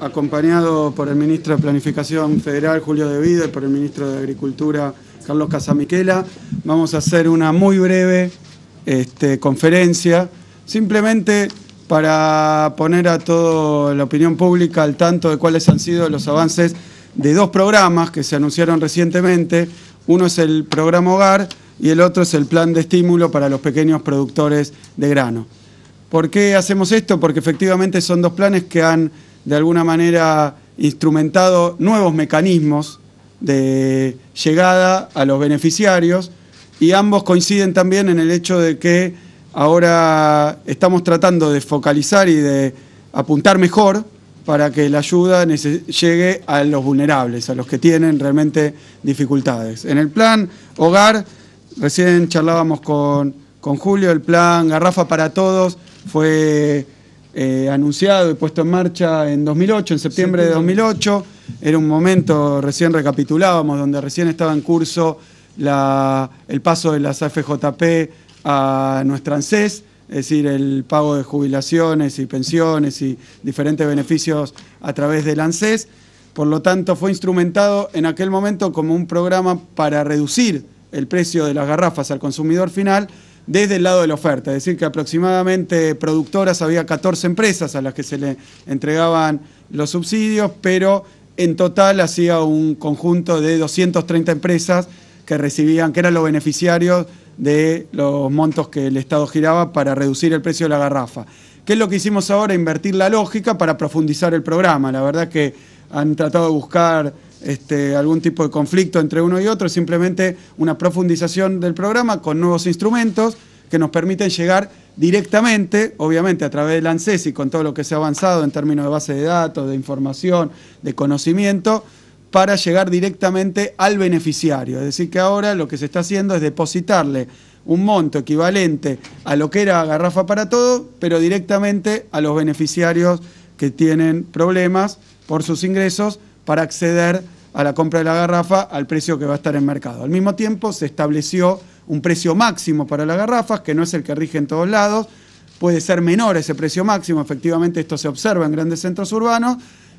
acompañado por el ministro de Planificación Federal, Julio De Vida, y por el ministro de Agricultura, Carlos Casamiquela. Vamos a hacer una muy breve este, conferencia, simplemente para poner a toda la opinión pública al tanto de cuáles han sido los avances de dos programas que se anunciaron recientemente. Uno es el programa Hogar y el otro es el plan de estímulo para los pequeños productores de grano. ¿Por qué hacemos esto? Porque efectivamente son dos planes que han de alguna manera instrumentado nuevos mecanismos de llegada a los beneficiarios y ambos coinciden también en el hecho de que ahora estamos tratando de focalizar y de apuntar mejor para que la ayuda llegue a los vulnerables, a los que tienen realmente dificultades. En el plan hogar, recién charlábamos con, con Julio, el plan Garrafa para Todos fue eh, anunciado y puesto en marcha en 2008, en septiembre de 2008. Era un momento, recién recapitulábamos, donde recién estaba en curso el paso de las AFJP a nuestra ANSES, es decir, el pago de jubilaciones y pensiones y diferentes beneficios a través del ANSES. Por lo tanto, fue instrumentado en aquel momento como un programa para reducir el precio de las garrafas al consumidor final desde el lado de la oferta. Es decir, que aproximadamente productoras había 14 empresas a las que se le entregaban los subsidios, pero en total hacía un conjunto de 230 empresas que recibían, que eran los beneficiarios de los montos que el Estado giraba para reducir el precio de la garrafa. ¿Qué es lo que hicimos ahora? Invertir la lógica para profundizar el programa. La verdad que han tratado de buscar este, algún tipo de conflicto entre uno y otro, simplemente una profundización del programa con nuevos instrumentos que nos permiten llegar directamente, obviamente a través del ANSES y con todo lo que se ha avanzado en términos de base de datos, de información, de conocimiento, para llegar directamente al beneficiario. Es decir, que ahora lo que se está haciendo es depositarle un monto equivalente a lo que era garrafa para todo, pero directamente a los beneficiarios que tienen problemas por sus ingresos para acceder a la compra de la garrafa al precio que va a estar en mercado. Al mismo tiempo se estableció un precio máximo para las garrafas, que no es el que rige en todos lados, puede ser menor ese precio máximo, efectivamente esto se observa en grandes centros urbanos,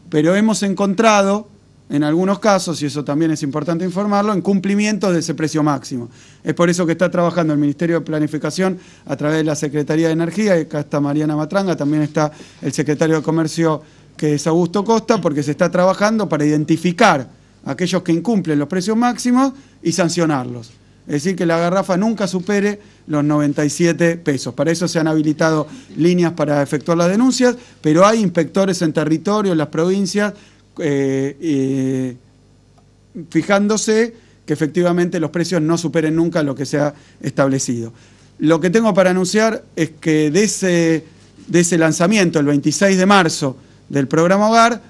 pero hemos encontrado en algunos casos, y eso también es importante informarlo, en cumplimiento de ese precio máximo. Es por eso que está trabajando el Ministerio de Planificación a través de la Secretaría de Energía, y acá está Mariana Matranga, también está el Secretario de Comercio que es Augusto Costa, porque se está trabajando para identificar aquellos que incumplen los precios máximos y sancionarlos. Es decir, que la garrafa nunca supere los 97 pesos. Para eso se han habilitado líneas para efectuar las denuncias, pero hay inspectores en territorio, en las provincias, eh, fijándose que efectivamente los precios no superen nunca lo que se ha establecido. Lo que tengo para anunciar es que de ese, de ese lanzamiento, el 26 de marzo, del programa Hogar,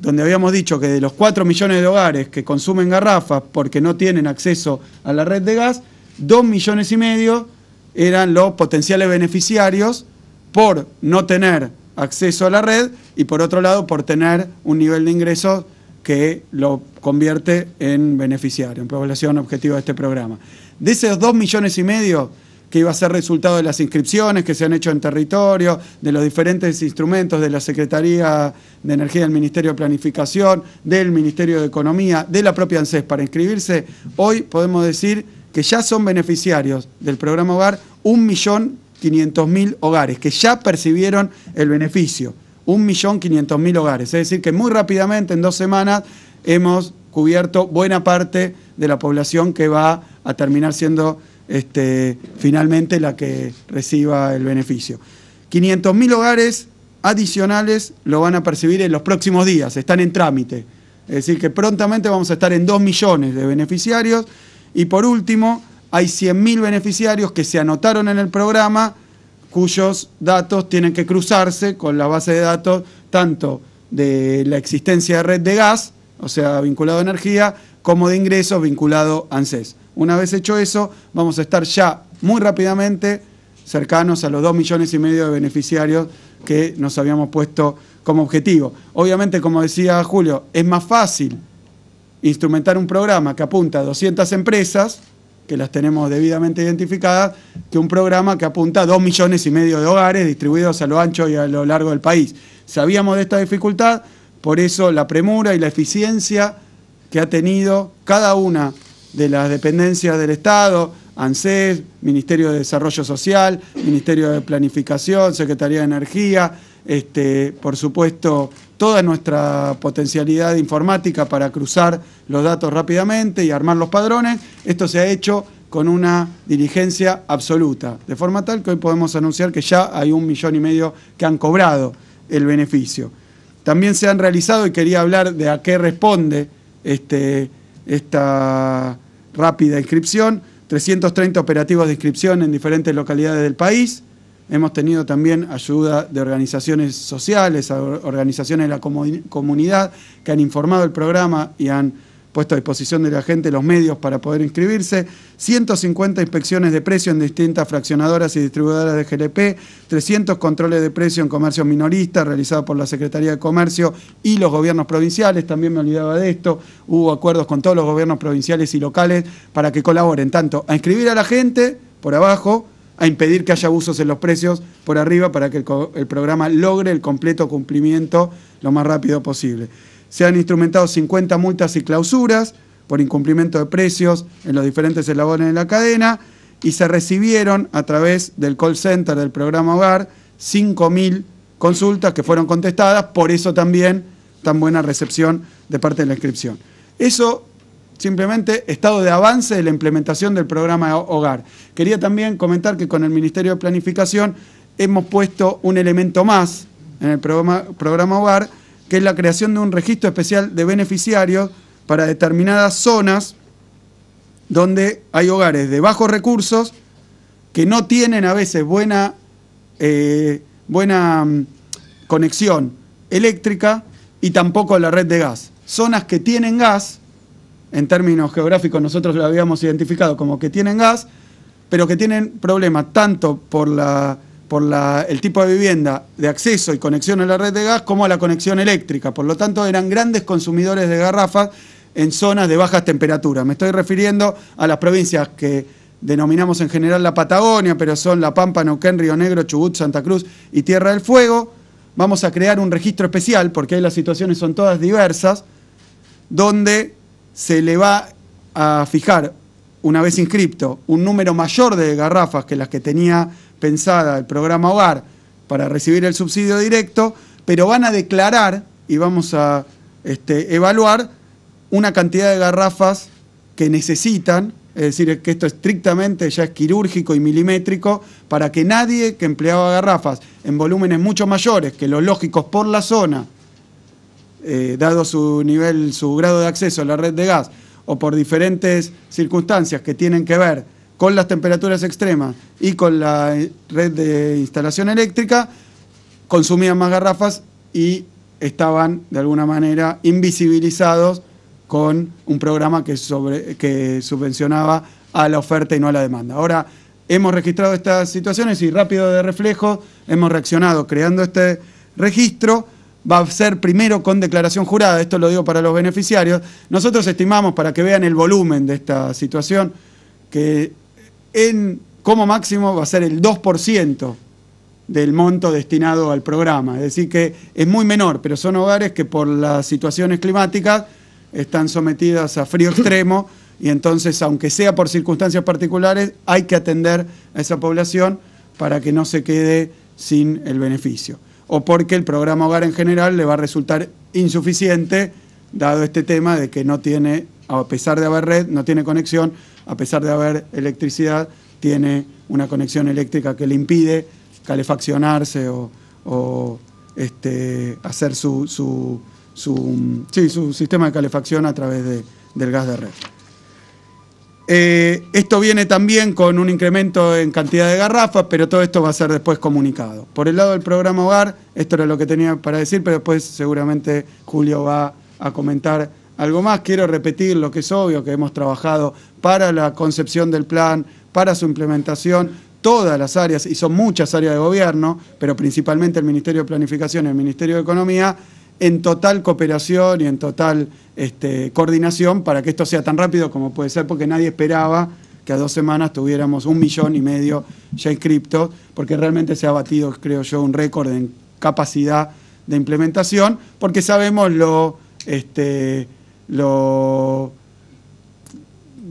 donde habíamos dicho que de los 4 millones de hogares que consumen garrafas porque no tienen acceso a la red de gas, 2 millones y medio eran los potenciales beneficiarios por no tener acceso a la red y por otro lado por tener un nivel de ingreso que lo convierte en beneficiario, en población objetivo de este programa. De esos 2 millones y medio, que iba a ser resultado de las inscripciones que se han hecho en territorio, de los diferentes instrumentos de la Secretaría de Energía del Ministerio de Planificación, del Ministerio de Economía, de la propia ANSES para inscribirse, hoy podemos decir que ya son beneficiarios del programa Hogar 1.500.000 hogares, que ya percibieron el beneficio. 1.500.000 hogares. Es decir, que muy rápidamente, en dos semanas, hemos cubierto buena parte de la población que va a terminar siendo este, finalmente la que reciba el beneficio. 500.000 hogares adicionales lo van a percibir en los próximos días, están en trámite. Es decir, que prontamente vamos a estar en 2 millones de beneficiarios. Y por último, hay 100.000 beneficiarios que se anotaron en el programa cuyos datos tienen que cruzarse con la base de datos tanto de la existencia de red de gas, o sea, vinculado a energía, como de ingresos vinculado a ANSES. Una vez hecho eso, vamos a estar ya muy rápidamente cercanos a los 2 millones y medio de beneficiarios que nos habíamos puesto como objetivo. Obviamente, como decía Julio, es más fácil instrumentar un programa que apunta a 200 empresas, que las tenemos debidamente identificadas, que un programa que apunta a 2 millones y medio de hogares distribuidos a lo ancho y a lo largo del país. Sabíamos de esta dificultad, por eso la premura y la eficiencia que ha tenido cada una de las dependencias del Estado, ANSES, Ministerio de Desarrollo Social, Ministerio de Planificación, Secretaría de Energía, este, por supuesto, toda nuestra potencialidad informática para cruzar los datos rápidamente y armar los padrones. Esto se ha hecho con una diligencia absoluta, de forma tal que hoy podemos anunciar que ya hay un millón y medio que han cobrado el beneficio. También se han realizado, y quería hablar de a qué responde este, esta rápida inscripción, 330 operativos de inscripción en diferentes localidades del país. Hemos tenido también ayuda de organizaciones sociales, organizaciones de la comunidad que han informado el programa y han puesto a disposición de la gente los medios para poder inscribirse, 150 inspecciones de precio en distintas fraccionadoras y distribuidoras de GLP, 300 controles de precio en comercio minorista realizados por la Secretaría de Comercio y los gobiernos provinciales, también me olvidaba de esto, hubo acuerdos con todos los gobiernos provinciales y locales para que colaboren tanto a inscribir a la gente por abajo, a impedir que haya abusos en los precios por arriba para que el programa logre el completo cumplimiento lo más rápido posible. Se han instrumentado 50 multas y clausuras por incumplimiento de precios en los diferentes eslabones de la cadena y se recibieron a través del call center del programa Hogar 5.000 consultas que fueron contestadas, por eso también tan buena recepción de parte de la inscripción. Eso simplemente estado de avance de la implementación del programa Hogar. Quería también comentar que con el Ministerio de Planificación hemos puesto un elemento más en el programa, programa Hogar, que es la creación de un registro especial de beneficiarios para determinadas zonas donde hay hogares de bajos recursos que no tienen a veces buena, eh, buena mm, conexión eléctrica y tampoco la red de gas. Zonas que tienen gas, en términos geográficos nosotros lo habíamos identificado como que tienen gas, pero que tienen problemas tanto por la por el tipo de vivienda de acceso y conexión a la red de gas como a la conexión eléctrica. Por lo tanto, eran grandes consumidores de garrafas en zonas de bajas temperaturas. Me estoy refiriendo a las provincias que denominamos en general la Patagonia, pero son La Pampa, Neuquén, Río Negro, Chubut, Santa Cruz y Tierra del Fuego. Vamos a crear un registro especial, porque ahí las situaciones son todas diversas, donde se le va a fijar, una vez inscripto, un número mayor de garrafas que las que tenía pensada el programa Hogar para recibir el subsidio directo, pero van a declarar y vamos a este, evaluar una cantidad de garrafas que necesitan, es decir, que esto estrictamente ya es quirúrgico y milimétrico, para que nadie que empleaba garrafas en volúmenes mucho mayores que los lógicos por la zona, eh, dado su nivel, su grado de acceso a la red de gas, o por diferentes circunstancias que tienen que ver con las temperaturas extremas y con la eh, red de instalación eléctrica, consumían más garrafas y estaban de alguna manera invisibilizados con un programa que, sobre, que subvencionaba a la oferta y no a la demanda. Ahora, hemos registrado estas situaciones y rápido de reflejo hemos reaccionado creando este registro. Va a ser primero con declaración jurada, esto lo digo para los beneficiarios. Nosotros estimamos, para que vean el volumen de esta situación, que en, como máximo va a ser el 2% del monto destinado al programa. Es decir, que es muy menor, pero son hogares que por las situaciones climáticas están sometidas a frío extremo y entonces, aunque sea por circunstancias particulares, hay que atender a esa población para que no se quede sin el beneficio. O porque el programa hogar en general le va a resultar insuficiente dado este tema de que no tiene, a pesar de haber red, no tiene conexión, a pesar de haber electricidad, tiene una conexión eléctrica que le impide calefaccionarse o, este, hacer su, su, sistema de calefacción a través del gas de red. Eh, esto viene también con un incremento en cantidad de garrafas, pero todo esto va a ser después comunicado. Por el lado del programa Hogar, esto era lo que tenía para decir, pero después seguramente Julio va a comentar algo más. Quiero repetir lo que es obvio, que hemos trabajado para la concepción del plan, para su implementación, todas las áreas, y son muchas áreas de gobierno, pero principalmente el Ministerio de Planificación y el Ministerio de Economía, en total cooperación y en total este, coordinación para que esto sea tan rápido como puede ser, porque nadie esperaba que a dos semanas tuviéramos un millón y medio ya inscriptos, porque realmente se ha batido, creo yo, un récord en capacidad de implementación, porque sabemos lo este, lo,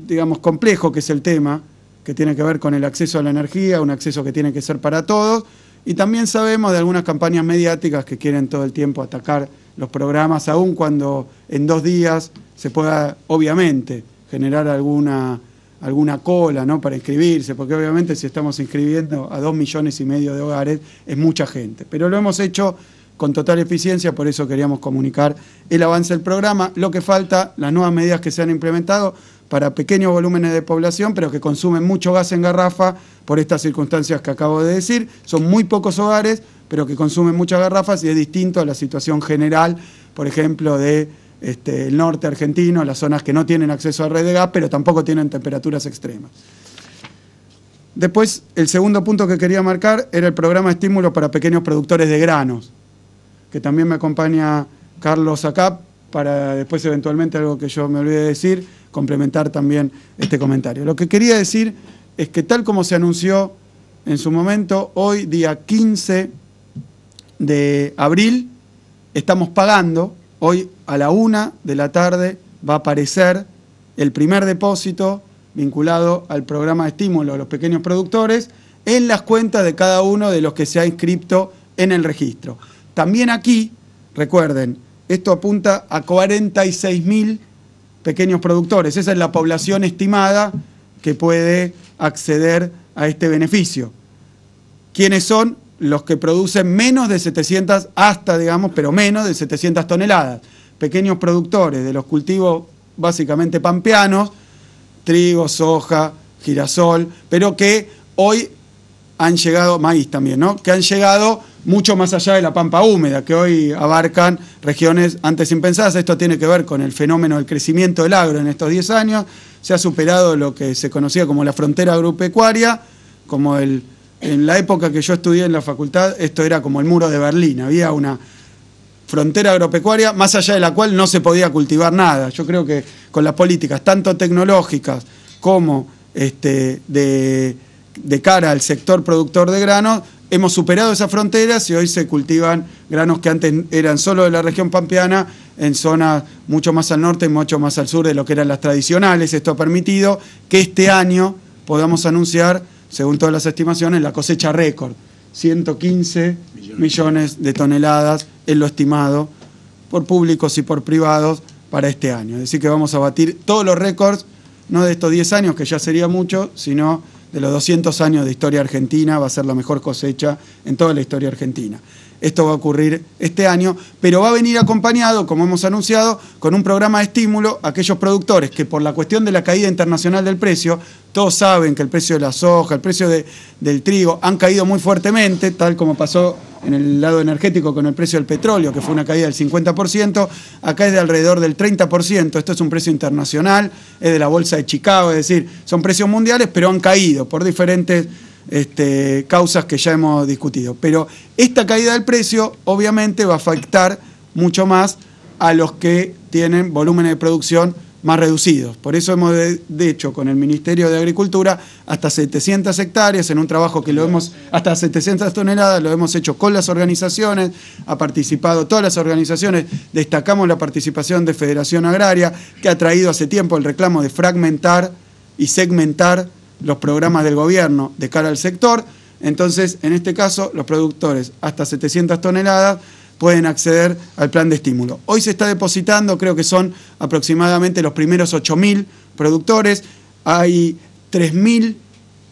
digamos, complejo que es el tema, que tiene que ver con el acceso a la energía, un acceso que tiene que ser para todos, y también sabemos de algunas campañas mediáticas que quieren todo el tiempo atacar los programas, aun cuando en dos días se pueda, obviamente, generar alguna, alguna cola ¿no? para inscribirse, porque obviamente si estamos inscribiendo a dos millones y medio de hogares es mucha gente. Pero lo hemos hecho con total eficiencia, por eso queríamos comunicar el avance del programa, lo que falta, las nuevas medidas que se han implementado para pequeños volúmenes de población, pero que consumen mucho gas en garrafa por estas circunstancias que acabo de decir. Son muy pocos hogares, pero que consumen muchas garrafas y es distinto a la situación general, por ejemplo, del este, norte argentino, las zonas que no tienen acceso a red de gas, pero tampoco tienen temperaturas extremas. Después, el segundo punto que quería marcar era el programa de estímulo para pequeños productores de granos que también me acompaña Carlos acá, para después eventualmente algo que yo me olvide de decir, complementar también este comentario. Lo que quería decir es que tal como se anunció en su momento, hoy día 15 de abril, estamos pagando, hoy a la una de la tarde va a aparecer el primer depósito vinculado al programa de estímulo a los pequeños productores en las cuentas de cada uno de los que se ha inscrito en el registro. También aquí, recuerden, esto apunta a 46.000 pequeños productores. Esa es la población estimada que puede acceder a este beneficio. ¿Quiénes son? Los que producen menos de 700, hasta digamos, pero menos de 700 toneladas. Pequeños productores de los cultivos básicamente pampeanos, trigo, soja, girasol, pero que hoy han llegado, maíz también, ¿no? Que han llegado mucho más allá de la pampa húmeda, que hoy abarcan regiones antes impensadas. Esto tiene que ver con el fenómeno del crecimiento del agro en estos 10 años. Se ha superado lo que se conocía como la frontera agropecuaria, como el, en la época que yo estudié en la facultad, esto era como el muro de Berlín. Había una frontera agropecuaria más allá de la cual no se podía cultivar nada. Yo creo que con las políticas, tanto tecnológicas como este, de, de cara al sector productor de granos, hemos superado esas fronteras y hoy se cultivan granos que antes eran solo de la región pampeana en zonas mucho más al norte, y mucho más al sur de lo que eran las tradicionales. Esto ha permitido que este año podamos anunciar, según todas las estimaciones, la cosecha récord. 115 millones de toneladas en lo estimado por públicos y por privados para este año. Es decir, que vamos a batir todos los récords, no de estos 10 años, que ya sería mucho, sino de los 200 años de historia argentina, va a ser la mejor cosecha en toda la historia argentina. Esto va a ocurrir este año, pero va a venir acompañado, como hemos anunciado, con un programa de estímulo a aquellos productores que por la cuestión de la caída internacional del precio, todos saben que el precio de la soja, el precio de, del trigo han caído muy fuertemente, tal como pasó en el lado energético con el precio del petróleo, que fue una caída del 50%, acá es de alrededor del 30%, esto es un precio internacional, es de la Bolsa de Chicago, es decir, son precios mundiales, pero han caído por diferentes este, causas que ya hemos discutido. Pero esta caída del precio obviamente va a afectar mucho más a los que tienen volúmenes de producción más reducidos. Por eso hemos, hecho, con el Ministerio de Agricultura, hasta 700 hectáreas, en un trabajo que lo hemos, hasta 700 toneladas, lo hemos hecho con las organizaciones, ha participado todas las organizaciones, destacamos la participación de Federación Agraria, que ha traído hace tiempo el reclamo de fragmentar y segmentar los programas del gobierno de cara al sector. Entonces, en este caso, los productores hasta 700 toneladas pueden acceder al plan de estímulo. Hoy se está depositando, creo que son aproximadamente los primeros 8.000 productores. Hay 3.000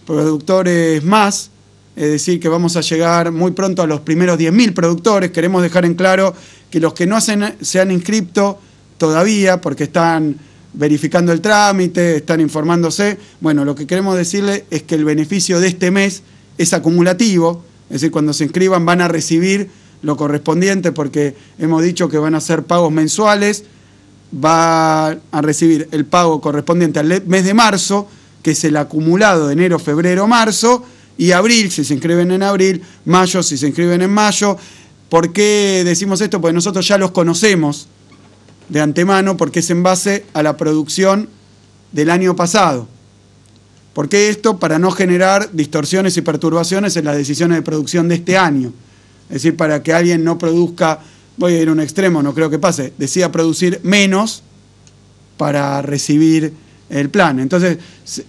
productores más, es decir, que vamos a llegar muy pronto a los primeros 10.000 productores. Queremos dejar en claro que los que no se han, se inscripto todavía, porque están verificando el trámite, están informándose. Bueno, lo que queremos decirle es que el beneficio de este mes es acumulativo, es decir, cuando se inscriban van a recibir lo correspondiente porque hemos dicho que van a ser pagos mensuales, va a recibir el pago correspondiente al mes de marzo, que es el acumulado de enero, febrero, marzo, y abril, si se inscriben en abril, mayo, si se inscriben en mayo. ¿Por qué decimos esto? Porque nosotros ya los conocemos de antemano porque es en base a la producción del año pasado. ¿Por qué esto? Para no generar distorsiones y perturbaciones en las decisiones de producción de este año. Es decir, para que alguien no produzca, voy a ir a un extremo, no creo que pase, decida producir menos para recibir el plan. Entonces,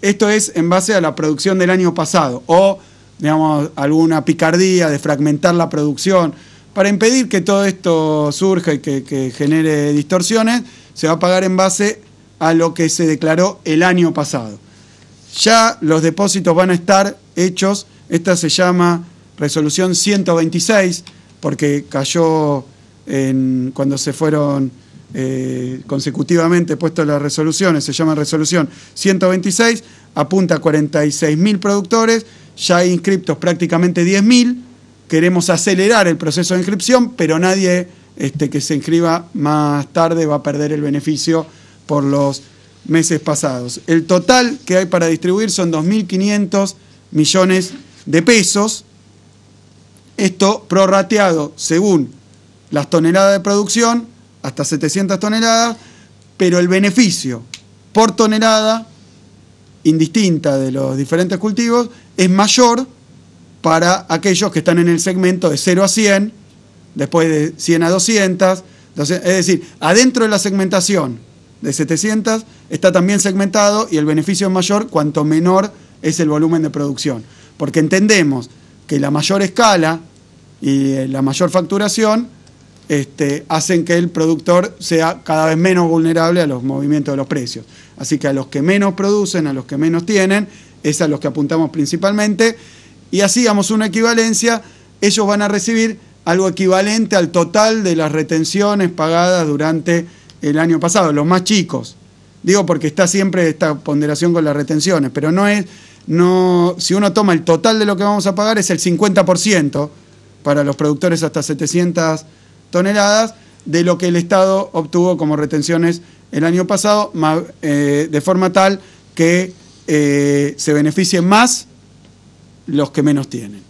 esto es en base a la producción del año pasado o, digamos, alguna picardía de fragmentar la producción. Para impedir que todo esto surja y que, genere distorsiones, se va a pagar en base a lo que se declaró el año pasado. Ya los depósitos van a estar hechos, esta se llama resolución 126, porque cayó en, cuando se fueron eh, consecutivamente puestas las resoluciones, se llama resolución 126, apunta a 46.000 productores, ya hay inscriptos prácticamente 10.000 queremos acelerar el proceso de inscripción, pero nadie este, que se inscriba más tarde va a perder el beneficio por los meses pasados. El total que hay para distribuir son 2.500 millones de pesos, esto prorrateado según las toneladas de producción, hasta 700 toneladas, pero el beneficio por tonelada, indistinta de los diferentes cultivos, es mayor para aquellos que están en el segmento de 0 a 100, después de 100 a 200. es decir, adentro de la segmentación de 700 está también segmentado y el beneficio es mayor cuanto menor es el volumen de producción. Porque entendemos que la mayor escala y eh, la mayor facturación este, hacen que el productor sea cada vez menos vulnerable a los movimientos de los precios. Así que a los que menos producen, a los que menos tienen, es a los que apuntamos principalmente y hacíamos una equivalencia, ellos van a recibir algo equivalente al total de las retenciones pagadas durante el año pasado, los más chicos. Digo porque está siempre esta ponderación con las retenciones, pero no es, no, si uno toma el total de lo que vamos a pagar es el 50% para los productores hasta 700 toneladas de lo que el Estado obtuvo como retenciones el año pasado, eh, de forma tal que eh, se beneficien más los que menos tienen,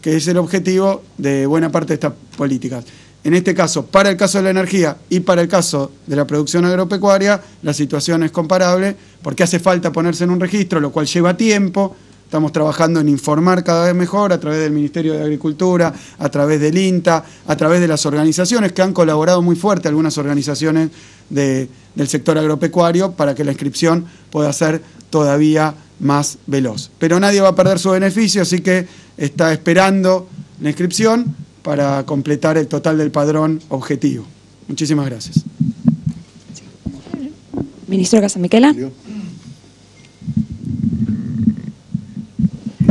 que es el objetivo de buena parte de estas políticas. En este caso, para el caso de la energía y para el caso de la producción agropecuaria, la situación es comparable porque hace falta ponerse en un registro, lo cual lleva tiempo. Estamos trabajando en informar cada vez mejor a través del Ministerio de Agricultura, a través del INTA, a través de las organizaciones que han colaborado muy fuerte, algunas organizaciones del sector agropecuario, para que la inscripción pueda ser todavía más veloz. Pero nadie va a perder su beneficio, así que está esperando la inscripción para completar el total del padrón objetivo. Muchísimas gracias. Ministro Casamiquela.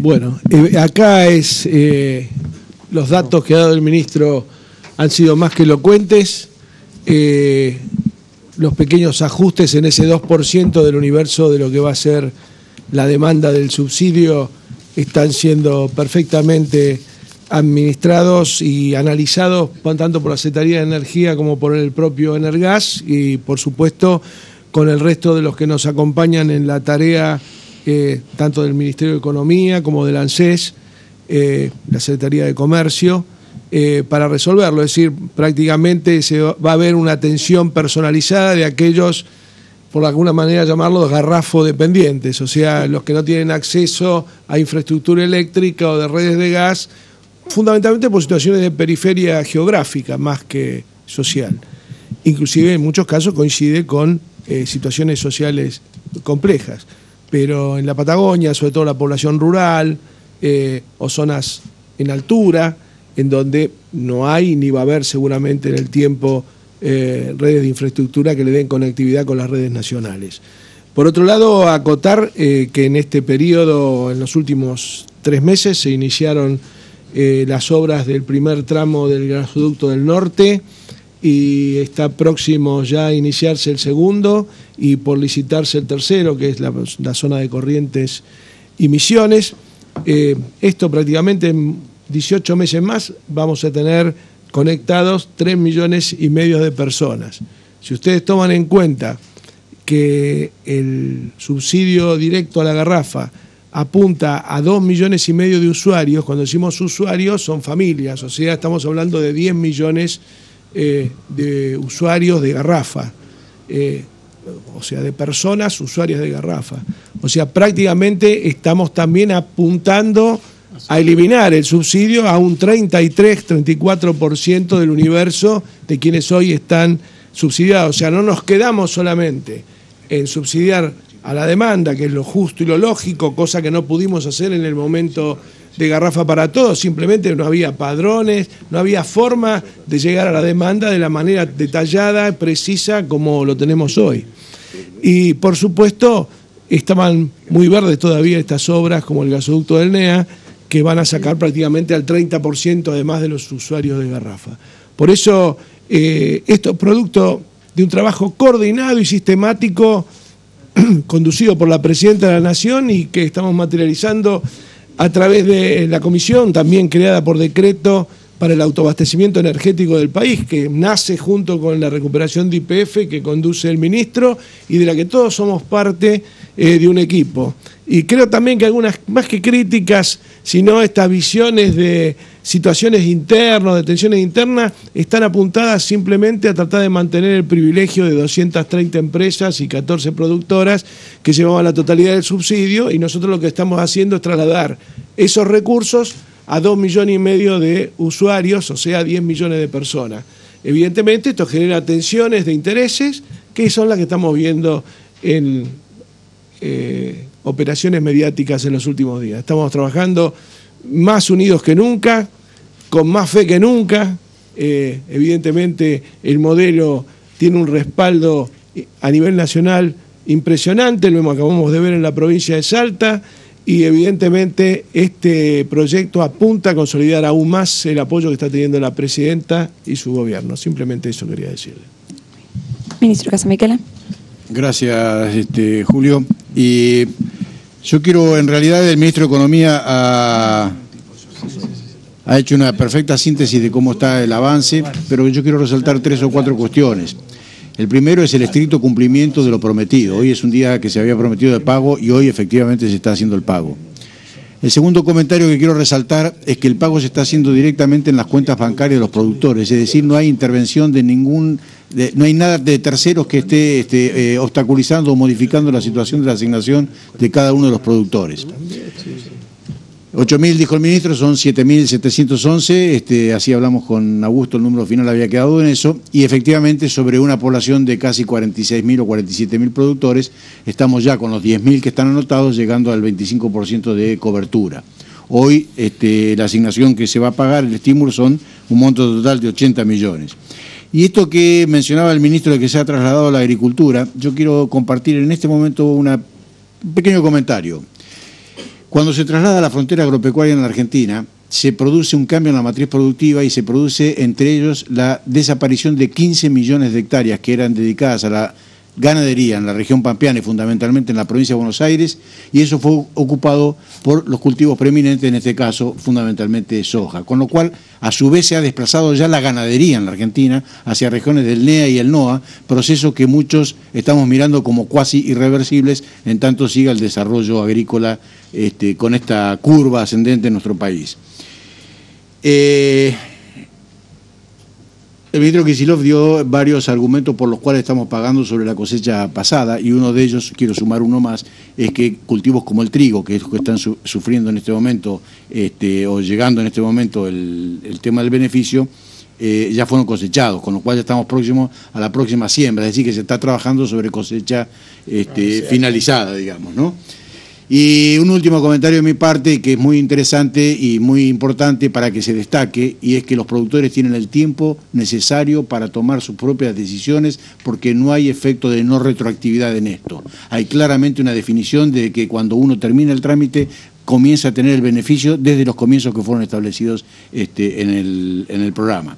Bueno, eh, acá es eh, los datos que ha dado el ministro han sido más que elocuentes. Eh, los pequeños ajustes en ese 2% del universo de lo que va a ser la demanda del subsidio están siendo perfectamente administrados y analizados tanto por la Secretaría de Energía como por el propio Energas y por supuesto con el resto de los que nos acompañan en la tarea eh, tanto del Ministerio de Economía como del ANSES, eh, la Secretaría de Comercio, eh, para resolverlo. Es decir, prácticamente se va a haber una atención personalizada de aquellos por alguna manera llamarlo, garrafo dependientes, o sea, los que no tienen acceso a infraestructura eléctrica o de redes de gas, fundamentalmente por situaciones de periferia geográfica más que social. Inclusive en muchos casos coincide con eh, situaciones sociales complejas, pero en la Patagonia, sobre todo la población rural eh, o zonas en altura, en donde no hay ni va a haber seguramente en el tiempo eh, redes de infraestructura que le den conectividad con las redes nacionales. Por otro lado, acotar eh, que en este periodo, en los últimos tres meses, se iniciaron eh, las obras del primer tramo del gasoducto del norte y está próximo ya a iniciarse el segundo y por licitarse el tercero, que es la, zona de corrientes y misiones. esto prácticamente en 18 meses más vamos a tener conectados 3 millones y medio de personas. Si ustedes toman en cuenta que el subsidio directo a la garrafa apunta a 2 millones y medio de usuarios, cuando decimos usuarios son familias, o sea, estamos hablando de 10 millones eh, de usuarios de garrafa, eh, o sea, de personas usuarias de garrafa. O sea, prácticamente estamos también apuntando a eliminar el subsidio a un 33-34% del universo de quienes hoy están subsidiados. O sea, no nos quedamos solamente en subsidiar a la demanda, que es lo justo y lo lógico, cosa que no pudimos hacer en el momento de garrafa para todos, simplemente no había padrones, no había forma de llegar a la demanda de la manera detallada, precisa, como lo tenemos hoy. Y por supuesto, estaban muy verdes todavía estas obras, como el gasoducto del NEA, que van a sacar prácticamente al 30% además de los usuarios de garrafa. Por eso, eh, esto es producto de un trabajo coordinado y sistemático conducido por la Presidenta de la Nación y que estamos materializando a través de la comisión también creada por decreto para el autoabastecimiento energético del país, que nace junto con la recuperación de IPF que conduce el ministro y de la que todos somos parte eh, de un equipo. Y creo también que algunas, más que críticas, sino estas visiones de situaciones internas, de tensiones internas, están apuntadas simplemente a tratar de mantener el privilegio de 230 empresas y 14 productoras que llevaban la totalidad del subsidio y nosotros lo que estamos haciendo es trasladar esos recursos a 2 millones y medio de usuarios, o sea, 10 millones de personas. Evidentemente esto genera tensiones de intereses que son las que estamos viendo en eh, operaciones mediáticas en los últimos días. Estamos trabajando más unidos que nunca, con más fe que nunca. Eh, evidentemente el modelo tiene un respaldo a nivel nacional impresionante, lo acabamos de ver en la provincia de Salta y evidentemente este proyecto apunta a consolidar aún más el apoyo que está teniendo la presidenta y su gobierno. Simplemente eso quería decirle. Ministro Casamiquela. Gracias, este, Julio. Y yo quiero, en realidad, el ministro de Economía ha, ha hecho una perfecta síntesis de cómo está el avance, pero yo quiero resaltar tres o cuatro cuestiones. El primero es el estricto cumplimiento de lo prometido. Hoy es un día que se había prometido de pago y hoy efectivamente se está haciendo el pago. El segundo comentario que quiero resaltar es que el pago se está haciendo directamente en las cuentas bancarias de los productores, es decir, no hay intervención de ningún, no hay nada de terceros que esté este, eh, obstaculizando o modificando la situación de la asignación de cada uno de los productores. 8.000, dijo el ministro, son 7.711. Este, así hablamos con Augusto, el número final había quedado en eso. Y efectivamente, sobre una población de casi 46.000 o 47.000 productores, estamos ya con los 10.000 que están anotados, llegando al 25% de cobertura. Hoy este, la asignación que se va a pagar, el estímulo, son un monto total de 80 millones. Y esto que mencionaba el ministro de que se ha trasladado a la agricultura, yo quiero compartir en este momento un pequeño comentario. Cuando se traslada a la frontera agropecuaria en la Argentina, se produce un cambio en la matriz productiva y se produce, entre ellos, la desaparición de 15 millones de hectáreas que eran dedicadas a la ganadería en la región pampeana y fundamentalmente en la provincia de Buenos Aires, y eso fue ocupado por los cultivos preeminentes, en este caso fundamentalmente soja, con lo cual a su vez se ha desplazado ya la ganadería en la Argentina hacia regiones del NEA y el NOA, proceso que muchos estamos mirando como cuasi irreversibles en tanto siga el desarrollo agrícola este, con esta curva ascendente en nuestro país. Eh, el ministro Kisilov dio varios argumentos por los cuales estamos pagando sobre la cosecha pasada y uno de ellos, quiero sumar uno más, es que cultivos como el trigo, que es lo que están sufriendo en este momento este, o llegando en este momento el, tema del beneficio, eh, ya fueron cosechados, con lo cual ya estamos próximos a la próxima siembra, es decir, que se está trabajando sobre cosecha este, finalizada, digamos, ¿no? Y un último comentario de mi parte que es muy interesante y muy importante para que se destaque, y es que los productores tienen el tiempo necesario para tomar sus propias decisiones porque no hay efecto de no retroactividad en esto. Hay claramente una definición de que cuando uno termina el trámite comienza a tener el beneficio desde los comienzos que fueron establecidos este, en, el, en el programa.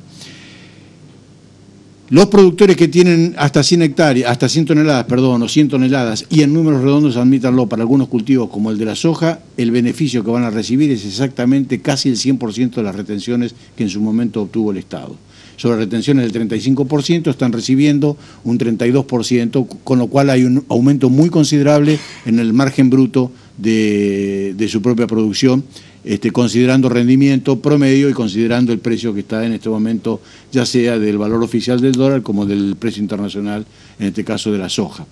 Los productores que tienen hasta 100 hectáreas, hasta 100 toneladas, perdón, o 100 toneladas, y en números redondos, admítanlo, para algunos cultivos como el de la soja, el beneficio que van a recibir es exactamente casi el 100% de las retenciones que en su momento obtuvo el Estado. Sobre retenciones del 35% están recibiendo un 32%, con lo cual hay un aumento muy considerable en el margen bruto de, de su propia producción este, considerando rendimiento promedio y considerando el precio que está en este momento, ya sea del valor oficial del dólar como del precio internacional, en este caso de la soja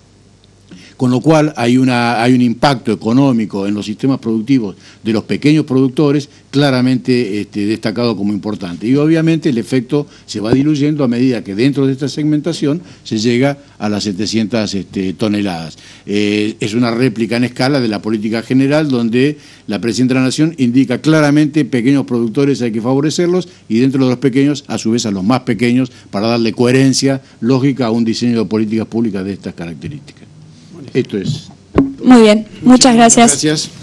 con lo cual hay, un impacto económico en los sistemas productivos de los pequeños productores claramente este, destacado como importante. Y obviamente el efecto se va diluyendo a medida que dentro de esta segmentación se llega a las 700 este, toneladas. Eh, es una réplica en escala de la política general donde la Presidenta de la Nación indica claramente pequeños productores hay que favorecerlos y dentro de los pequeños a su vez a los más pequeños para darle coherencia lógica a un diseño de políticas públicas de estas características es. Muy bien, muchas gracias. Gracias.